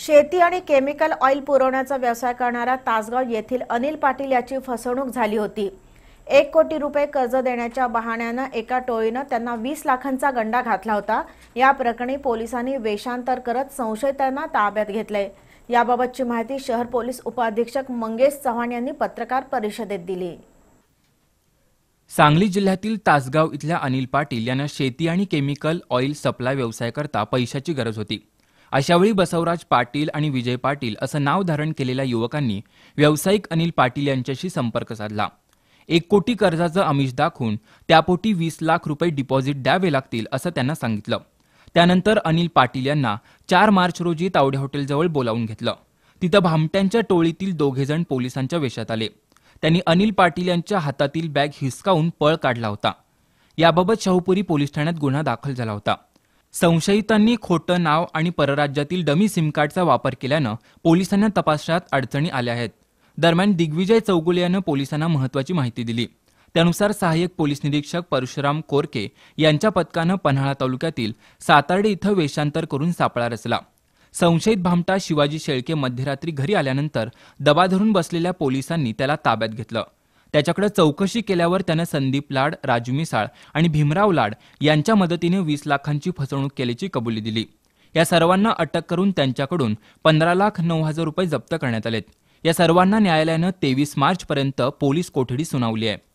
शेती आणि chemical oil पुरवण्याचा व्यवसाय करणारा तासगाव येथील अनिल पाटील याची फसवणूक झाली होती एक कोटी रुपये कर्ज देण्याच्या बहाण्यानं एका टोळीनं त्यांना वीस लाखांचा गंडा घातला होता या प्रकरणी पोलिसांनी वेषांतर करत संशयितांना ताब्यात घेतलंय याबाबतची माहिती शहर पोलीस उपाधीक्षक मंगेश चव्हाण यांनी पत्रकार परिषदेत दिली सांगली जिल्ह्यातील तासगाव इथल्या अनिल पाटील यांना शेती आणि केमिकल ऑइल सप्लाय व्यवसायाकरता पैशाची गरज होती अशावेळी बसवराज पाटील आणि विजय पाटील असं नाव धारण केलेल्या युवकांनी व्यावसायिक अनिल पाटील यांच्याशी संपर्क साधला एक कोटी कर्जाचं आमिष दाखवून त्यापोटी वीस लाख रुपये डिपॉझिट द्यावे लागतील असं त्यांना सांगितलं त्यानंतर अनिल पाटील यांना चार मार्च रोजी तावडे हॉटेलजवळ बोलावून घेतलं तिथं भामट्यांच्या टोळीतील दोघेजण पोलिसांच्या वेशात आले त्यांनी अनिल पाटील यांच्या हातातील बॅग हिसकावून पळ काढला होता याबाबत शाहूपुरी पोलीस ठाण्यात गुन्हा दाखल झाला होता संशयितांनी खोटं नाव आणि परराज्यातील डमी सिमकार्डचा वापर केल्यानं पोलिसांना तपासात अडचणी आल्या आहेत दरम्यान दिग्विजय चौगुले यानं पोलिसांना महत्वाची माहिती दिली त्यानुसार सहाय्यक पोलीस निरीक्षक परशुराम कोरके यांच्या पथकानं पन्हाळा तालुक्यातील सातार्डे इथं वेषांतर करून सापळा रचला संशयित भामटा शिवाजी शेळके मध्यरात्री घरी आल्यानंतर दबा धरून बसलेल्या पोलिसांनी त्याला ताब्यात घेतलं त्याच्याकडे चौकशी केल्यावर त्यानं संदीप लाड राजू मिसाळ आणि भीमराव लाड यांच्या मदतीने वीस लाखांची फसवणूक केल्याची कबुली दिली या सर्वांना अटक करून त्यांच्याकडून पंधरा लाख नऊ हजार रुपये जप्त करण्यात आलेत या सर्वांना न्यायालयानं तेवीस मार्चपर्यंत पोलीस कोठडी सुनावली आहे